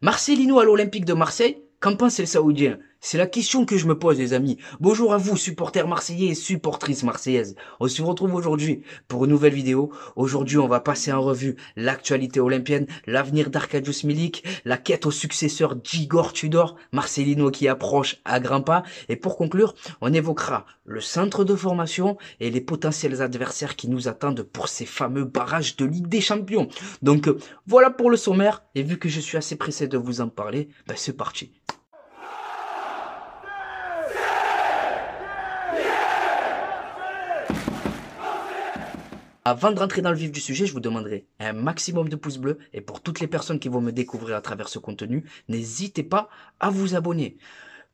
Marcelino à l'Olympique de Marseille, qu'en pensent les Saoudiens c'est la question que je me pose, les amis. Bonjour à vous, supporters marseillais et supportrices marseillaises. On se retrouve aujourd'hui pour une nouvelle vidéo. Aujourd'hui, on va passer en revue l'actualité olympienne, l'avenir d'Arcadius Milik, la quête au successeur d'Igor Tudor, Marcelino qui approche à grands pas. Et pour conclure, on évoquera le centre de formation et les potentiels adversaires qui nous attendent pour ces fameux barrages de Ligue des Champions. Donc, euh, voilà pour le sommaire. Et vu que je suis assez pressé de vous en parler, ben c'est parti. Avant de rentrer dans le vif du sujet, je vous demanderai un maximum de pouces bleus et pour toutes les personnes qui vont me découvrir à travers ce contenu, n'hésitez pas à vous abonner.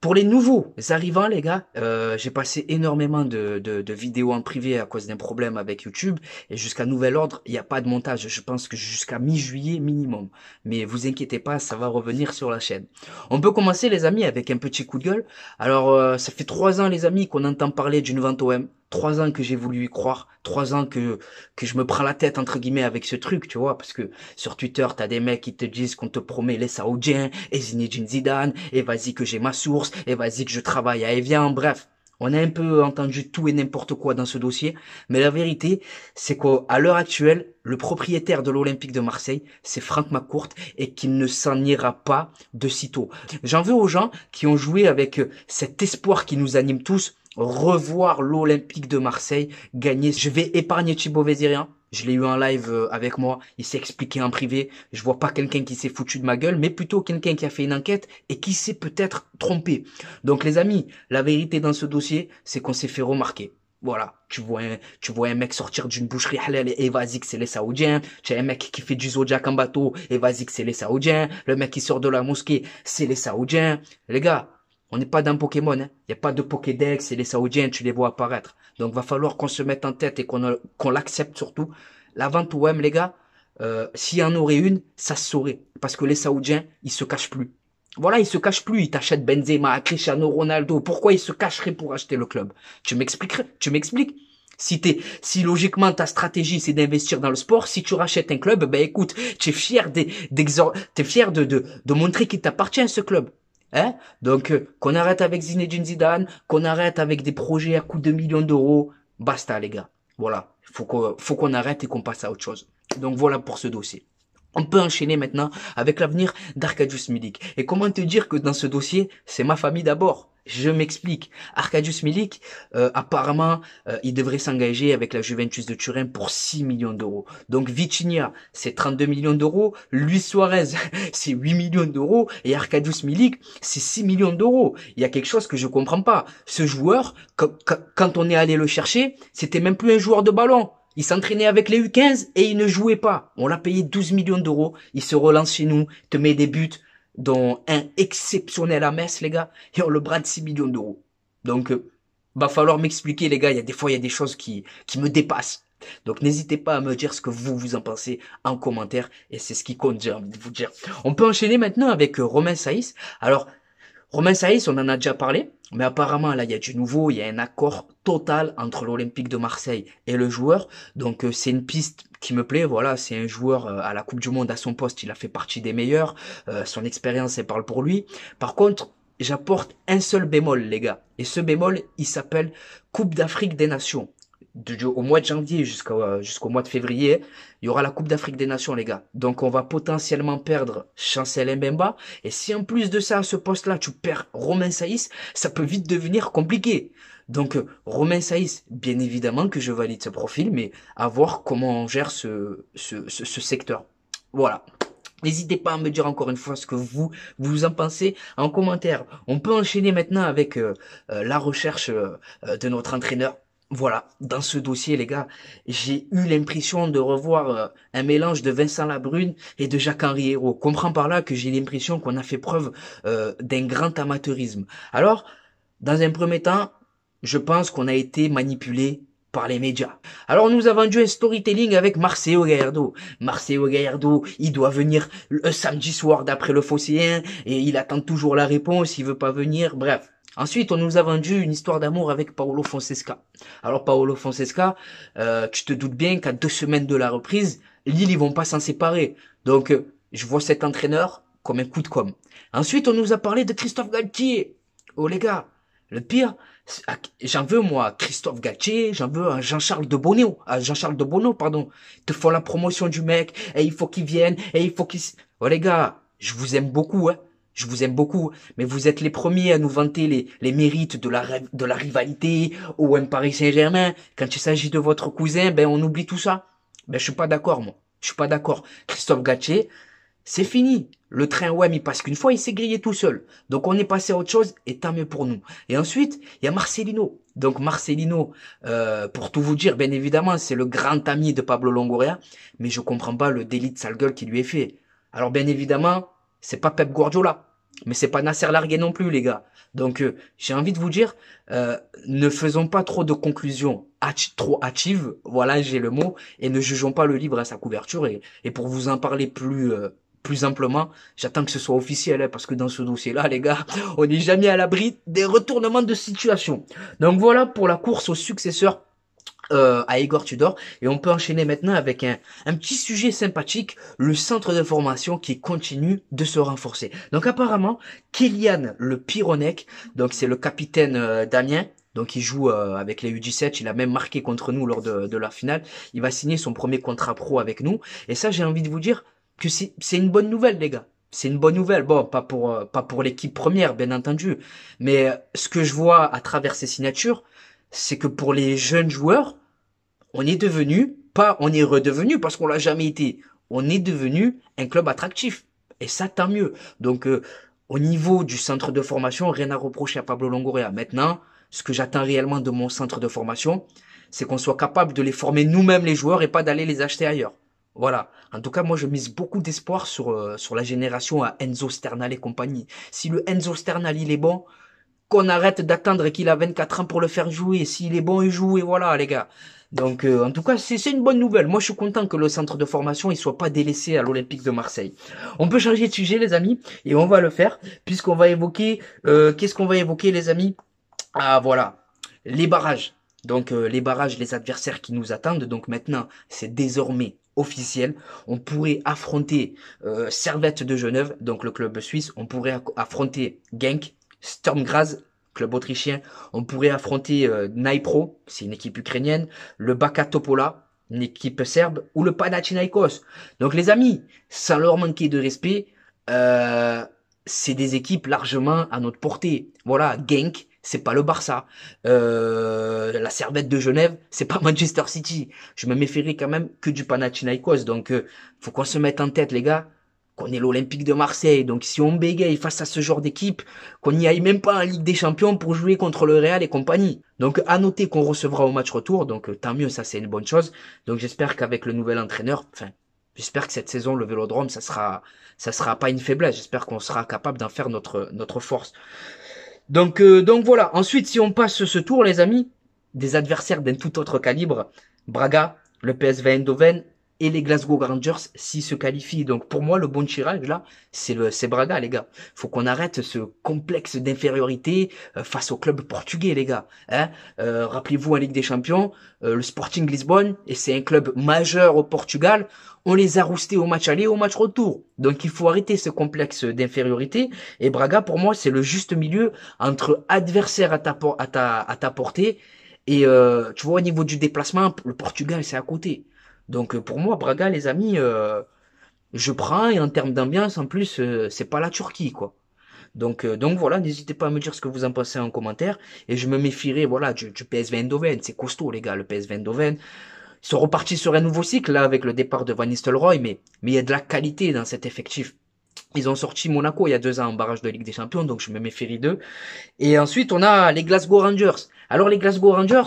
Pour les nouveaux arrivants, les gars, euh, j'ai passé énormément de, vidéos en privé à cause d'un problème avec YouTube. Et jusqu'à nouvel ordre, il n'y a pas de montage. Je pense que jusqu'à mi-juillet minimum. Mais vous inquiétez pas, ça va revenir sur la chaîne. On peut commencer, les amis, avec un petit coup de gueule. Alors, euh, ça fait trois ans, les amis, qu'on entend parler d'une vente OM trois ans que j'ai voulu y croire, trois ans que que je me prends la tête entre guillemets avec ce truc, tu vois, parce que sur Twitter t'as des mecs qui te disent qu'on te promet les Saoudiens, et Zinedine Zidane, et vas-y que j'ai ma source, et vas-y que je travaille et viens. bref. On a un peu entendu tout et n'importe quoi dans ce dossier, mais la vérité, c'est qu'à l'heure actuelle, le propriétaire de l'Olympique de Marseille, c'est Franck McCourt, et qu'il ne s'en ira pas de sitôt. J'en veux aux gens qui ont joué avec euh, cet espoir qui nous anime tous, revoir l'Olympique de Marseille gagner. Je vais épargner Thibaut Vézirien Je l'ai eu en live euh, avec moi. Il s'est expliqué en privé. Je vois pas quelqu'un qui s'est foutu de ma gueule, mais plutôt quelqu'un qui a fait une enquête et qui s'est peut-être trompé. Donc, les amis, la vérité dans ce dossier, c'est qu'on s'est fait remarquer. Voilà, tu vois un, tu vois un mec sortir d'une boucherie halal et vas-y que c'est les Saoudiens. Tu as un mec qui fait du zodiac en bateau et vas-y que c'est les Saoudiens. Le mec qui sort de la mosquée, c'est les Saoudiens. Les gars, on n'est pas dans Pokémon, hein. il n'y a pas de Pokédex et les Saoudiens, tu les vois apparaître. Donc va falloir qu'on se mette en tête et qu'on l'accepte surtout. La vente OM, les gars, euh, s'il y en aurait une, ça se saurait. Parce que les Saoudiens, ils se cachent plus. Voilà, ils se cachent plus, ils t'achètent Benzema, Cristiano Ronaldo. Pourquoi ils se cacheraient pour acheter le club Tu m'expliquerais Tu m'expliques si si logiquement ta stratégie c'est d'investir dans le sport, si tu rachètes un club, ben écoute, tu es fier des, fier de, de, de montrer qu'il t'appartient ce club. Hein? Donc, euh, qu'on arrête avec Zinedine Zidane, qu'on arrête avec des projets à coût de millions d'euros. Basta, les gars. Voilà. il faut qu'on arrête et qu'on passe à autre chose. Donc voilà pour ce dossier. On peut enchaîner maintenant avec l'avenir d'Arcadius Milik. Et comment te dire que dans ce dossier, c'est ma famille d'abord. Je m'explique. Arcadius Milik, euh, apparemment, euh, il devrait s'engager avec la Juventus de Turin pour 6 millions d'euros. Donc Vitinha, c'est 32 millions d'euros. Luis Suarez, c'est 8 millions d'euros. Et Arcadius Milik, c'est 6 millions d'euros. Il y a quelque chose que je comprends pas. Ce joueur, quand on est allé le chercher, c'était même plus un joueur de ballon. Il s'entraînait avec les U15 et il ne jouait pas. On l'a payé 12 millions d'euros. Il se relance chez nous, te met des buts, dont un exceptionnel à Metz, les gars, et on le brade 6 millions d'euros. Donc, euh, va falloir m'expliquer, les gars. Il y a des fois, il y a des choses qui, qui me dépassent. Donc n'hésitez pas à me dire ce que vous vous en pensez en commentaire et c'est ce qui compte, j'ai envie de vous dire. On peut enchaîner maintenant avec euh, Romain Saïs. Alors Romain Saïs, on en a déjà parlé, mais apparemment là il y a du nouveau, il y a un accord total entre l'Olympique de Marseille et le joueur. Donc euh, c'est une piste qui me plaît. Voilà, c'est un joueur euh, à la Coupe du Monde à son poste, il a fait partie des meilleurs. Euh, son expérience elle parle pour lui. Par contre, j'apporte un seul bémol, les gars. Et ce bémol, il s'appelle Coupe d'Afrique des Nations du, au mois de janvier jusqu'au euh, jusqu'au mois de février, il y aura la Coupe d'Afrique des Nations, les gars. Donc on va potentiellement perdre Chancel Mbemba. Et si en plus de ça, à ce poste-là, tu perds Romain Saïs, ça peut vite devenir compliqué. Donc euh, Romain Saïs, bien évidemment que je valide ce profil, mais à voir comment on gère ce, ce, ce, secteur. Voilà. N'hésitez pas à me dire encore une fois ce que vous vous en pensez en commentaire. On peut enchaîner maintenant avec euh, la recherche de notre entraîneur voilà, dans ce dossier, les gars, j'ai eu l'impression de revoir euh, un mélange de Vincent Labrune et de Jacques-Henri Hérault. Comprends par là que j'ai l'impression qu'on a fait preuve euh, d'un grand amateurisme. Alors, dans un premier temps, je pense qu'on a été manipulé par les médias. Alors nous avons dû un storytelling avec Marcelo Gallardo. Marcelo Gallardo, il doit venir le euh, samedi soir d'après le Fosséen et il attend toujours la réponse, il veut pas venir, bref. Ensuite, on nous a vendu une histoire d'amour avec Paolo Fonseca. Alors Paolo Fonseca, euh, tu te doutes bien qu'à deux semaines de la reprise, l'île, ils vont pas s'en séparer. Donc, euh, je vois cet entraîneur comme un coup de com. Ensuite, on nous a parlé de Christophe Galtier. Oh les gars, le pire, ah, j'en veux moi Christophe Galtier, j'en veux un Jean-Charles de Bonneau, à Jean-Charles de Bonneau, pardon. Ils te font la promotion du mec, et il faut qu'il vienne, et il faut qu'il... Oh les gars, je vous aime beaucoup, hein je vous aime beaucoup, mais vous êtes les premiers à nous vanter les, les mérites de la, de la rivalité au M Paris Saint-Germain. Quand il s'agit de votre cousin, ben on oublie tout ça. Ben je suis pas d'accord, moi. Je suis pas d'accord. Christophe gachet c'est fini. Le train ouais il passe qu'une fois, il s'est grillé tout seul. Donc on est passé à autre chose, et tant mieux pour nous. Et ensuite, il y a Marcelino. Donc Marcelino, euh, pour tout vous dire, bien évidemment, c'est le grand ami de Pablo Longoria, mais je comprends pas le délit de sale gueule qui lui est fait. Alors bien évidemment, c'est pas Pep Guardiola, mais c'est pas Nasser Largué non plus, les gars. Donc euh, j'ai envie de vous dire, euh, ne faisons pas trop de conclusions trop hâtives, voilà j'ai le mot, et ne jugeons pas le livre à sa couverture. Et, et pour vous en parler plus euh, plus simplement, j'attends que ce soit officiel, hein, parce que dans ce dossier-là, les gars, on n'est jamais à l'abri des retournements de situation. Donc voilà pour la course au successeur euh, à Igor Tudor et on peut enchaîner maintenant avec un, un petit sujet sympathique, le centre de formation qui continue de se renforcer. Donc apparemment, Kylian le pyronec donc c'est le capitaine euh, Damien donc il joue euh, avec les U17, il a même marqué contre nous lors de, de la finale, il va signer son premier contrat pro avec nous et ça j'ai envie de vous dire que c'est une bonne nouvelle les gars c'est une bonne nouvelle. Bon, pas pour pas pour l'équipe première, bien entendu, mais ce que je vois à travers ces signatures, c'est que pour les jeunes joueurs, on est devenu, pas on est redevenu parce qu'on l'a jamais été, on est devenu un club attractif. Et ça, tant mieux. Donc, euh, au niveau du centre de formation, rien à reprocher à Pablo Longoria. Maintenant, ce que j'attends réellement de mon centre de formation, c'est qu'on soit capable de les former nous-mêmes les joueurs et pas d'aller les acheter ailleurs. Voilà. En tout cas, moi, je mise beaucoup d'espoir sur, euh, sur la génération à Enzo Sternal et compagnie. Si le Enzo Sternal, il est bon, qu'on arrête d'attendre qu'il a 24 ans pour le faire jouer. S'il est bon, il joue et voilà, les gars. Donc, euh, en tout cas, c'est une bonne nouvelle. Moi, je suis content que le centre de formation ne soit pas délaissé à l'Olympique de Marseille. On peut changer de sujet, les amis, et on va le faire, puisqu'on va évoquer... Euh, qu'est-ce qu'on va évoquer, les amis Ah, voilà, les barrages. Donc, euh, les barrages, les adversaires qui nous attendent. Donc, maintenant, c'est désormais officiel, on pourrait affronter Servette de Genève, donc le club suisse, on pourrait affronter Genk, Graz, club autrichien. On pourrait affronter euh, Naipro, c'est une équipe ukrainienne, le Baka Topola, une équipe serbe, ou le Panathinaikos. Donc les amis, sans leur manquer de respect, euh, c'est des équipes largement à notre portée. Voilà, Genk, c'est pas le Barça. Euh, la Servette de Genève, c'est pas Manchester City. Je me méfierais quand même que du Panathinaikos. Donc, faut qu'on se mette en tête, les gars qu'on est l'Olympique de Marseille. Donc si on bégaye face à ce genre d'équipe, qu'on n'y aille même pas en Ligue des Champions pour jouer contre le Real et compagnie. Donc à noter qu'on recevra au match retour, donc euh, tant mieux, ça c'est une bonne chose. Donc j'espère qu'avec le nouvel entraîneur, enfin j'espère que cette saison le Vélodrome ça sera ça sera pas une faiblesse. J'espère qu'on sera capable d'en faire notre notre force. Donc euh, donc voilà. Ensuite si on passe ce tour les amis, des adversaires d'un tout autre calibre, Braga, le PSV Eindhoven, et les Glasgow Rangers s'ils se qualifient. Donc pour moi, le bon tirage là, c'est le c'est Braga les gars. Faut qu'on arrête ce complexe d'infériorité euh, face au club portugais les gars. Hein euh, Rappelez-vous en Ligue des Champions, euh, le Sporting Lisbonne et c'est un club majeur au Portugal. On les a roustés au match aller, au match retour. Donc il faut arrêter ce complexe d'infériorité. Et Braga pour moi c'est le juste milieu entre adversaire à ta à ta à ta portée et euh, tu vois au niveau du déplacement le Portugal c'est à côté. Donc euh, pour moi, Braga, les amis, euh, je prends et en termes d'ambiance, en plus, euh, c'est pas la Turquie, quoi. Donc, donc voilà, n'hésitez pas à me dire ce que vous en pensez en commentaire. Et je me méfierai, voilà, du, du PSV Eindhoven. C'est costaud, les gars, le PSV Eindhoven. Ils sont repartis sur un nouveau cycle, là, avec le départ de Van Nistelrooy, mais, mais il y a de la qualité dans cet effectif. Ils ont sorti Monaco il y a deux ans en barrage de Ligue des Champions, donc je me méfierai d'eux. Et ensuite, on a les Glasgow Rangers. Alors, les Glasgow Rangers,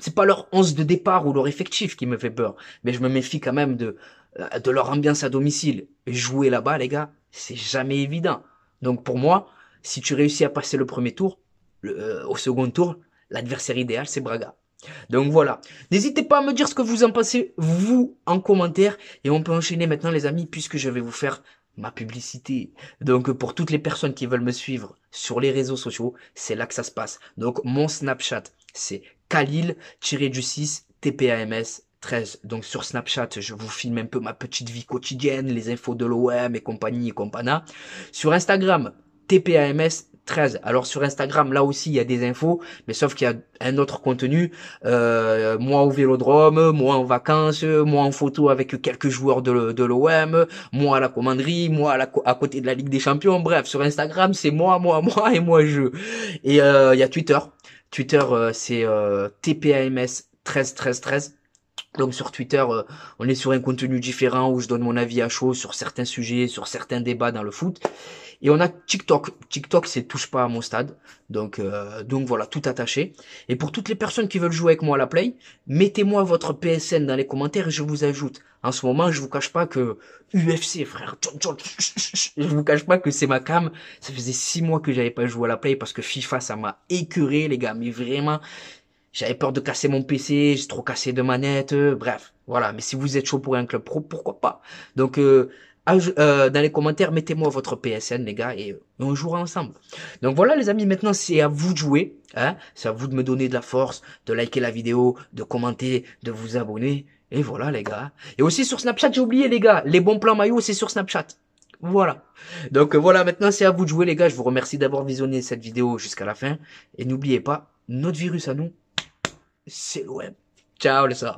c'est pas leur 11 de départ ou leur effectif qui me fait peur, mais je me méfie quand même de euh, de leur ambiance à domicile. Et jouer là-bas, les gars, c'est jamais évident. Donc pour moi, si tu réussis à passer le premier tour, euh, au second tour, l'adversaire idéal, c'est Braga. Donc voilà. N'hésitez pas à me dire ce que vous en pensez, vous, en commentaire. Et on peut enchaîner maintenant, les amis, puisque je vais vous faire ma publicité. Donc pour toutes les personnes qui veulent me suivre sur les réseaux sociaux, c'est là que ça se passe. Donc mon Snapchat, c'est Khalil-du-6 TPAMS 13. Donc sur Snapchat, je vous filme un peu ma petite vie quotidienne, les infos de l'OM et compagnie et compana. Sur Instagram, TPAMS 13. Alors sur Instagram, là aussi, il y a des infos, mais sauf qu'il y a un autre contenu. Euh, moi au vélodrome, moi en vacances, moi en photo avec quelques joueurs de, l'OM, moi à la commanderie, moi à, côté de la Ligue des Champions. Bref, sur Instagram, c'est moi, moi, moi et moi je. Et euh, il y a Twitter. Twitter, euh, c'est euh, TPAMS 13 13 13. Donc sur Twitter, euh, on est sur un contenu différent où je donne mon avis à chaud sur certains sujets, sur certains débats dans le foot. Et on a TikTok. TikTok, c'est touche pas à mon stade. Donc, euh, donc voilà, tout attaché. Et pour toutes les personnes qui veulent jouer avec moi à la play, mettez-moi votre PSN dans les commentaires et je vous ajoute. En ce moment, je vous cache pas que UFC, frère, je vous cache pas que c'est ma cam. Ça faisait six mois que j'avais pas joué à la play parce que FIFA, ça m'a écœuré, les gars. Mais vraiment, j'avais peur de casser mon PC, j'ai trop cassé de manettes, euh, bref, voilà. Mais si vous êtes chaud pour un club pro, pourquoi pas Donc euh, euh, dans les commentaires, mettez-moi votre PSN, les gars, et on jouera ensemble. Donc voilà, les amis, maintenant, c'est à vous de jouer. Hein c'est à vous de me donner de la force, de liker la vidéo, de commenter, de vous abonner. Et voilà, les gars. Et aussi sur Snapchat, j'ai oublié, les gars, les bons plans maillots, c'est sur Snapchat. Voilà. Donc voilà, maintenant, c'est à vous de jouer, les gars. Je vous remercie d'avoir visionné cette vidéo jusqu'à la fin. Et n'oubliez pas, notre virus à nous, silhouette. Ciao, les sœurs.